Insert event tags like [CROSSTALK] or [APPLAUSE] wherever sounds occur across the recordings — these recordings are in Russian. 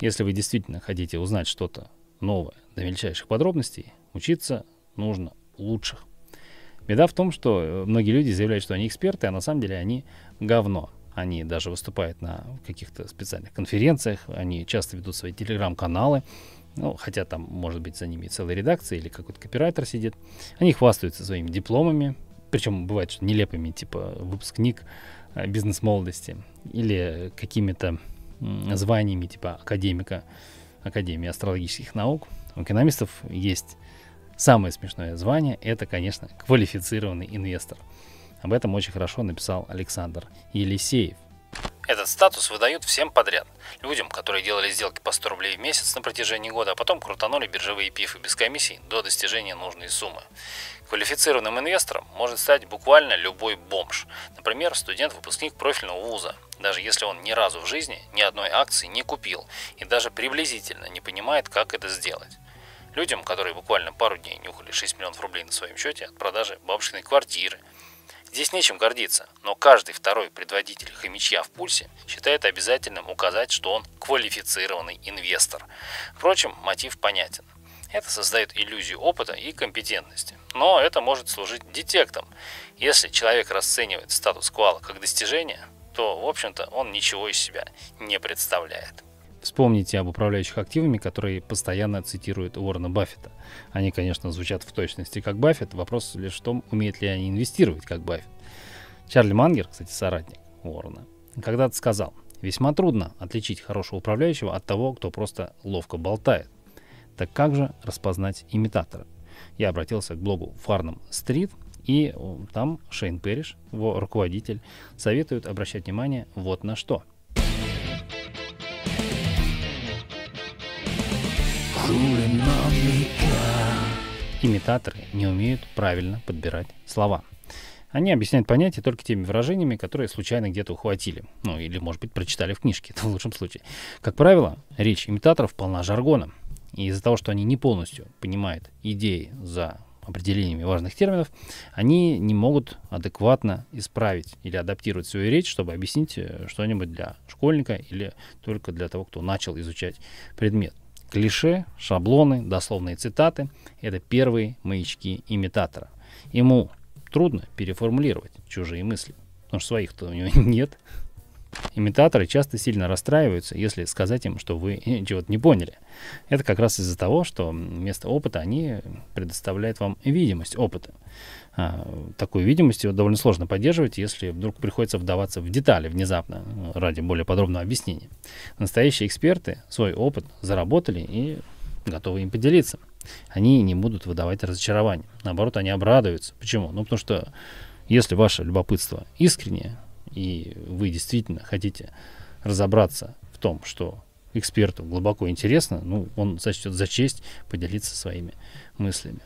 Если вы действительно хотите узнать что-то новое до мельчайших подробностей, учиться нужно лучших. Беда в том, что э, многие люди заявляют, что они эксперты, а на самом деле они говно. Они даже выступают на каких-то специальных конференциях, они часто ведут свои телеграм-каналы, ну, хотя там, может быть, за ними целая редакция или какой-то копирайтер сидит. Они хвастаются своими дипломами, причем бывает, что нелепыми, типа выпускник э, бизнес-молодости или какими-то званиями типа академика Академии астрологических наук, у экономистов есть самое смешное звание, это, конечно, квалифицированный инвестор. Об этом очень хорошо написал Александр Елисеев. Этот статус выдают всем подряд. Людям, которые делали сделки по 100 рублей в месяц на протяжении года, а потом крутанули биржевые пифы без комиссий до достижения нужной суммы. Квалифицированным инвестором может стать буквально любой бомж. Например, студент-выпускник профильного вуза, даже если он ни разу в жизни ни одной акции не купил и даже приблизительно не понимает, как это сделать. Людям, которые буквально пару дней нюхали 6 миллионов рублей на своем счете от продажи бабушкиной квартиры – Здесь нечем гордиться, но каждый второй предводитель хомячья в пульсе считает обязательным указать, что он квалифицированный инвестор. Впрочем, мотив понятен. Это создает иллюзию опыта и компетентности. Но это может служить детектом. Если человек расценивает статус квала как достижение, то, в общем-то, он ничего из себя не представляет. Вспомните об управляющих активами, которые постоянно цитируют Уоррена Баффета. Они, конечно, звучат в точности как Баффет, вопрос лишь в том, умеют ли они инвестировать как Баффет. Чарли Мангер, кстати, соратник Уоррена, когда-то сказал, весьма трудно отличить хорошего управляющего от того, кто просто ловко болтает. Так как же распознать имитатора? Я обратился к блогу Farnham Street, и э, там Шейн Перриш, его руководитель, советует обращать внимание вот на что – имитаторы не умеют правильно подбирать слова. Они объясняют понятия только теми выражениями, которые случайно где-то ухватили. Ну, или, может быть, прочитали в книжке, [LAUGHS] это в лучшем случае. Как правило, речь имитаторов полна жаргона. И из-за того, что они не полностью понимают идеи за определениями важных терминов, они не могут адекватно исправить или адаптировать свою речь, чтобы объяснить э, что-нибудь для школьника или только для того, кто начал изучать предмет. Клише, шаблоны, дословные цитаты – это первые маячки имитатора. Ему трудно переформулировать чужие мысли, потому что своих-то у него [LAUGHS] нет. Имитаторы часто сильно расстраиваются, если сказать им, что вы [LAUGHS] чего-то не поняли. Это как раз из-за того, что вместо опыта они предоставляют вам видимость опыта. А, такую видимость ее довольно сложно поддерживать, если вдруг приходится вдаваться в детали внезапно ради более подробного объяснения. Настоящие эксперты свой опыт заработали и готовы им поделиться. Они не будут выдавать разочарование, Наоборот, они обрадуются. Почему? Ну, потому что если ваше любопытство искреннее, и вы действительно хотите разобраться в том, что эксперту глубоко интересно, ну, он сочтет за честь поделиться своими мыслями.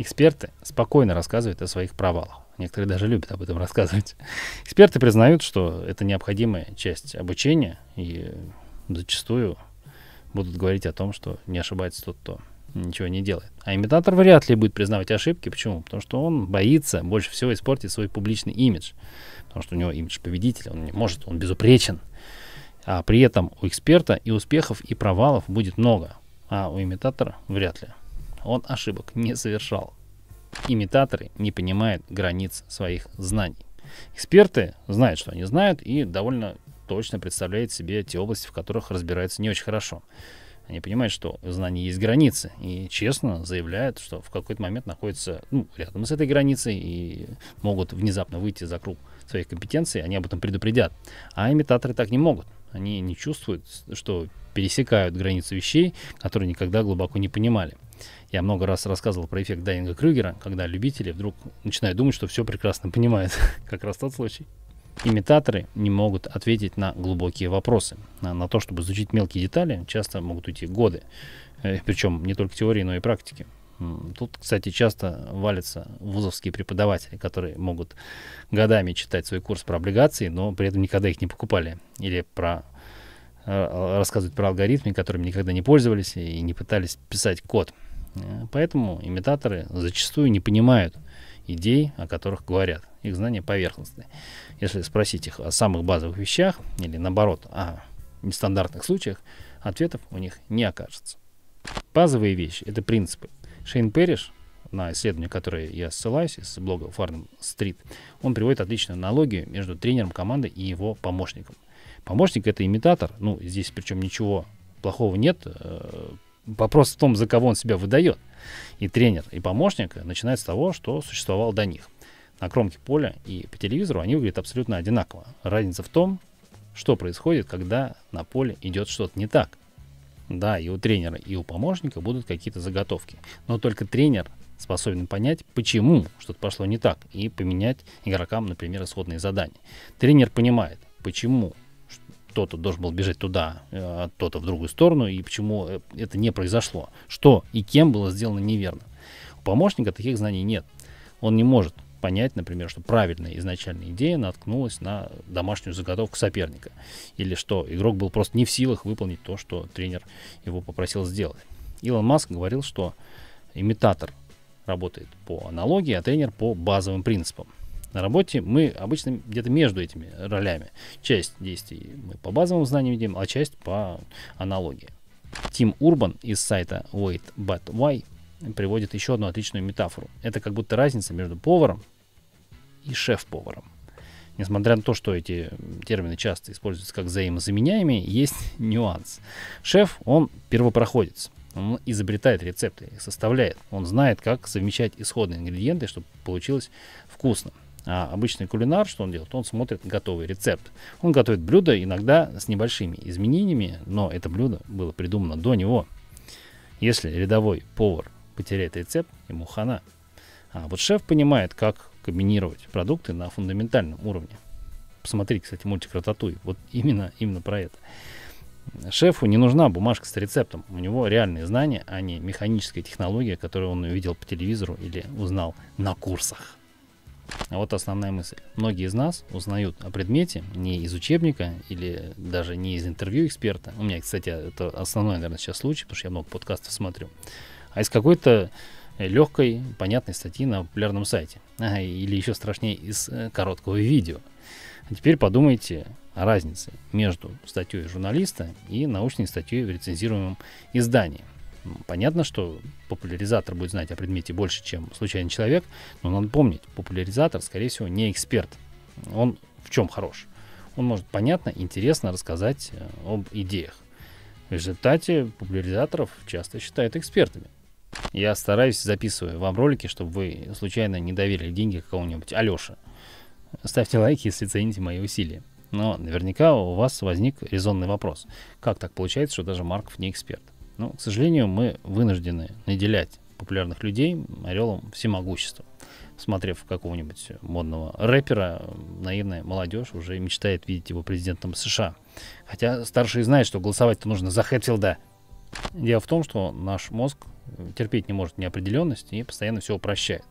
Эксперты спокойно рассказывают о своих провалах. Некоторые даже любят об этом рассказывать. Эксперты признают, что это необходимая часть обучения, и зачастую будут говорить о том, что не ошибается тот, кто ничего не делает. А имитатор вряд ли будет признавать ошибки. Почему? Потому что он боится больше всего испортить свой публичный имидж. Потому что у него имидж победителя, он не может, он безупречен. А при этом у эксперта и успехов, и провалов будет много, а у имитатора вряд ли. Он ошибок не совершал. Имитаторы не понимают границ своих знаний. Эксперты знают, что они знают, и довольно точно представляют себе те области, в которых разбираются не очень хорошо. Они понимают, что у знаний есть границы, и честно заявляют, что в какой-то момент находятся ну, рядом с этой границей и могут внезапно выйти за круг своих компетенций, они об этом предупредят. А имитаторы так не могут. Они не чувствуют, что пересекают границы вещей, которые никогда глубоко не понимали. Я много раз рассказывал про эффект Дайнинга Крюгера, когда любители вдруг начинают думать, что все прекрасно понимают. [LAUGHS] как раз тот случай. Имитаторы не могут ответить на глубокие вопросы. На, на то, чтобы изучить мелкие детали, часто могут уйти годы. Э, Причем не только теории, но и практики. Тут, кстати, часто валятся вузовские преподаватели, которые могут годами читать свой курс про облигации, но при этом никогда их не покупали. Или про э, рассказывать про алгоритмы, которыми никогда не пользовались и не пытались писать код. Э, поэтому имитаторы зачастую не понимают идей, о которых говорят. Их знания поверхностны. Если спросить их о самых базовых вещах или наоборот о нестандартных случаях, ответов у них не окажется. Базовые вещи – это принципы. Шейн Перриш, на исследование, которое я ссылаюсь из блога Farnham Street, он приводит отличную аналогию между тренером команды и его помощником. Помощник – это имитатор, ну, здесь причем ничего плохого нет, э, Вопрос в том, за кого он себя выдает. И тренер, и помощник начинают с того, что существовал до них. На кромке поля и по телевизору они выглядят абсолютно одинаково. Разница в том, что происходит, когда на поле идет что-то не так. Да, и у тренера, и у помощника будут какие-то заготовки. Но только тренер способен понять, почему что-то пошло не так, и поменять игрокам, например, исходные задания. Тренер понимает, почему кто-то должен был бежать туда, а э, кто-то в другую сторону, и почему э, это не произошло. Что и кем было сделано неверно. У помощника таких знаний нет. Он не может понять, например, что правильная изначальная идея наткнулась на домашнюю заготовку соперника. Или что игрок был просто не в силах выполнить то, что тренер его попросил сделать. Илон Маск говорил, что имитатор работает по аналогии, а тренер по базовым принципам. На работе мы обычно где-то между этими ролями. Часть действий мы по базовым знаниям видим, а часть по аналогии. Тим Урбан из сайта Wait But Why приводит еще одну отличную метафору. Это как будто разница между поваром и шеф-поваром. Несмотря на то, что эти термины часто используются как взаимозаменяемые, есть [LAUGHS] нюанс. Шеф, он первопроходец. Он изобретает рецепты, их составляет. Он знает, как совмещать исходные ингредиенты, чтобы получилось вкусно а, обычный кулинар, что он делает? Он смотрит готовый рецепт. Он готовит блюдо иногда с небольшими изменениями, но это блюдо было придумано до него. Если рядовой повар потеряет рецепт, ему хана. А вот шеф понимает, как комбинировать продукты на фундаментальном уровне. Посмотрите, кстати, мультик «Рататуй». Вот именно, именно про это. Шефу не нужна бумажка с рецептом. У него реальные знания, а не механическая технология, которую он увидел по телевизору или узнал на курсах. А Вот основная мысль. Многие из нас узнают о предмете не из учебника или даже не из интервью эксперта. У меня, кстати, это основной, наверное, сейчас случай, потому что я много подкастов смотрю. А из какой-то э, легкой, понятной статьи на популярном сайте. Ага, или еще страшнее, из э, короткого видео. А теперь подумайте о разнице между статьей журналиста и научной статьей в рецензируемом издании. Ну, понятно, что популяризатор будет знать о предмете больше, чем случайный человек, но надо помнить, популяризатор, скорее всего, не эксперт. Он в чем хорош? Он может понятно, интересно рассказать э, об идеях. В результате популяризаторов часто считают экспертами. Я стараюсь записывать вам ролики, чтобы вы случайно не доверили деньги какого-нибудь Алёше. Ставьте лайки, если цените мои усилия. Но наверняка у вас возник резонный вопрос. Как так получается, что даже Марков не эксперт? Но, ну, к сожалению, мы вынуждены наделять популярных людей орелом всемогущества. Смотрев какого-нибудь модного рэпера, наивная молодежь уже мечтает видеть его президентом США. Хотя старшие знают, что голосовать-то нужно за Хэтфилда. Дело в том, что наш мозг терпеть не может неопределенность и постоянно все упрощает.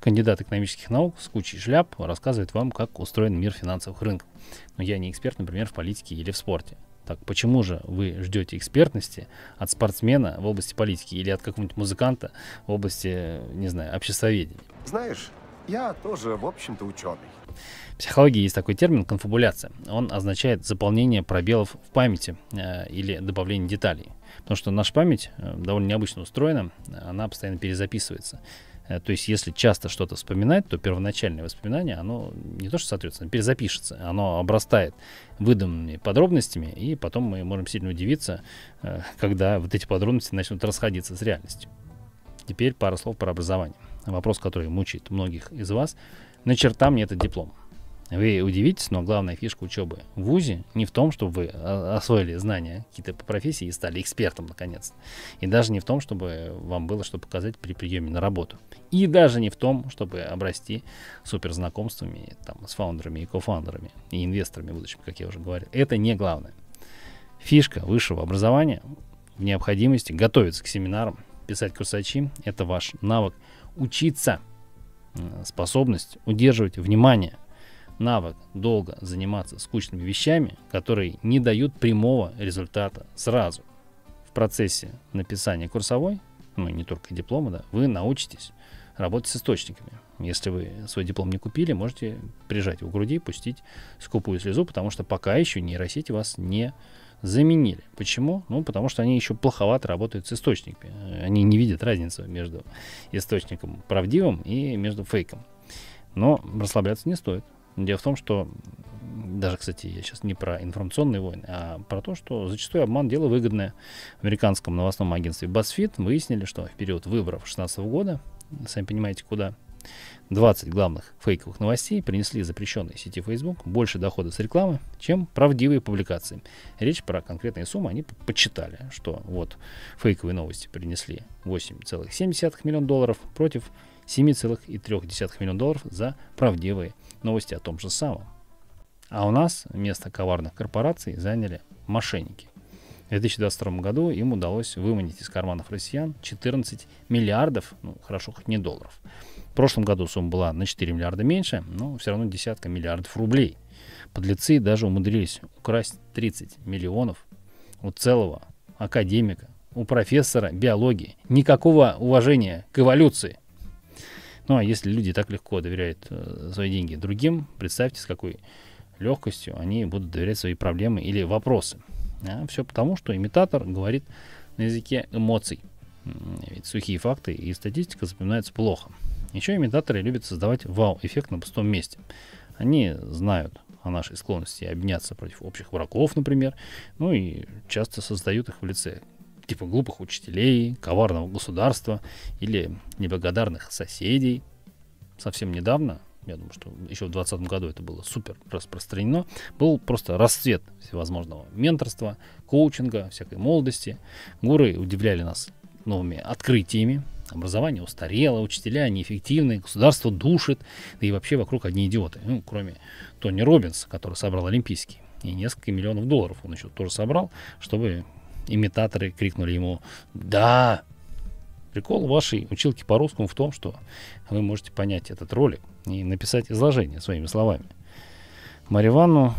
Кандидат экономических наук с кучей шляп рассказывает вам, как устроен мир финансовых рынков. Но я не эксперт, например, в политике или в спорте. Так почему же вы ждете экспертности от спортсмена в области политики или от какого-нибудь музыканта в области, не знаю, обществоведения? Знаешь, я тоже, в общем-то, ученый. В психологии есть такой термин конфабуляция. Он означает заполнение пробелов в памяти э, или добавление деталей. Потому что наша память э, довольно необычно устроена, она постоянно перезаписывается. Э, то есть, если часто что-то вспоминать, то первоначальное воспоминание, оно не то что сотрется, оно перезапишется, оно обрастает выдуманными подробностями, и потом мы можем сильно удивиться, э, когда вот эти подробности начнут расходиться с реальностью. Теперь пара слов про образование. Вопрос, который мучает многих из вас. На черта мне этот диплом. Вы удивитесь, но главная фишка учебы в ВУЗе не в том, чтобы вы а, освоили знания какие-то по профессии и стали экспертом наконец. И даже не в том, чтобы вам было что показать при приеме на работу. И даже не в том, чтобы обрасти суперзнакомствами там, с фаундерами и кофаундерами, и инвесторами будущим, как я уже говорил. Это не главное. Фишка высшего образования в необходимости готовиться к семинарам, писать курсачи – это ваш навык учиться, способность удерживать внимание – навык долго заниматься скучными вещами, которые не дают прямого результата сразу. В процессе написания курсовой, ну не только диплома, да, вы научитесь работать с источниками. Если вы свой диплом не купили, можете прижать его к груди, пустить скупую слезу, потому что пока еще нейросети вас не заменили. Почему? Ну, потому что они еще плоховато работают с источниками. Они не видят разницы между источником правдивым и между фейком. Но расслабляться не стоит. Дело в том, что даже, кстати, я сейчас не про информационные войны, а про то, что зачастую обман дело выгодное. В американском новостном агентстве BuzzFeed выяснили, что в период выборов 2016 года, сами понимаете, куда, 20 главных фейковых новостей принесли запрещенной сети Facebook больше дохода с рекламы, чем правдивые публикации. Речь про конкретные суммы, они подсчитали, что вот фейковые новости принесли 8,7 миллиона долларов против 7,3 миллиона долларов за правдивые новости о том же самом. А у нас место коварных корпораций заняли мошенники. В 2022 году им удалось выманить из карманов россиян 14 миллиардов, ну хорошо, хоть не долларов. В прошлом году сумма была на 4 миллиарда меньше, но все равно десятка миллиардов рублей. Подлецы даже умудрились украсть 30 миллионов у целого академика, у профессора биологии. Никакого уважения к эволюции. Ну, а если люди так легко доверяют э, свои деньги другим, представьте, с какой легкостью они будут доверять свои проблемы или вопросы. А все потому, что имитатор говорит на языке эмоций. Ведь сухие факты и статистика запоминаются плохо. Еще имитаторы любят создавать вау-эффект на пустом месте. Они знают о нашей склонности обняться против общих врагов, например, ну и часто создают их в лице типа глупых учителей, коварного государства или неблагодарных соседей. Совсем недавно, я думаю, что еще в 2020 году это было супер распространено, был просто расцвет всевозможного менторства, коучинга, всякой молодости. Гуры удивляли нас новыми открытиями, образование устарело, учителя неэффективны, государство душит, да и вообще вокруг одни идиоты. Ну, кроме Тони Робинса, который собрал Олимпийский. И несколько миллионов долларов он еще тоже собрал, чтобы имитаторы крикнули ему «Да!». Прикол вашей училки по русскому в том, что вы можете понять этот ролик и написать изложение своими словами. Марию Ивановну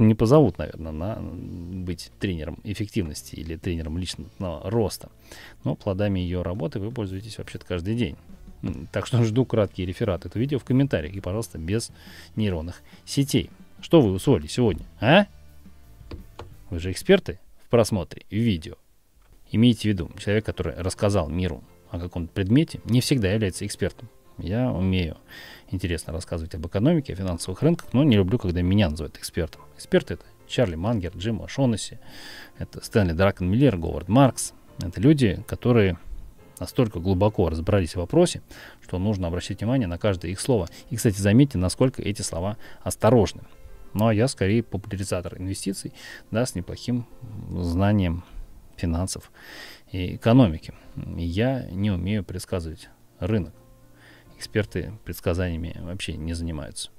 не позовут, наверное, на быть тренером эффективности или тренером личного роста. Но плодами ее работы вы пользуетесь вообще-то каждый день. Так что жду краткий реферат этого видео в комментариях и, пожалуйста, без нейронных сетей. Что вы усвоили сегодня, а? Вы же эксперты в просмотре видео. Имейте в виду, человек, который рассказал миру о каком-то предмете, не всегда является экспертом. Я умею интересно рассказывать об экономике, о финансовых рынках, но не люблю, когда меня называют экспертом. Эксперты это Чарли Мангер, Джим Шоннесси, это Стэнли Дракон Миллер, Говард Маркс. Это люди, которые настолько глубоко разобрались в вопросе, что нужно обращать внимание на каждое их слово. И, кстати, заметьте, насколько эти слова осторожны. Но ну, а я скорее популяризатор инвестиций, да, с неплохим знанием финансов и экономики. Я не умею предсказывать рынок. Эксперты предсказаниями вообще не занимаются.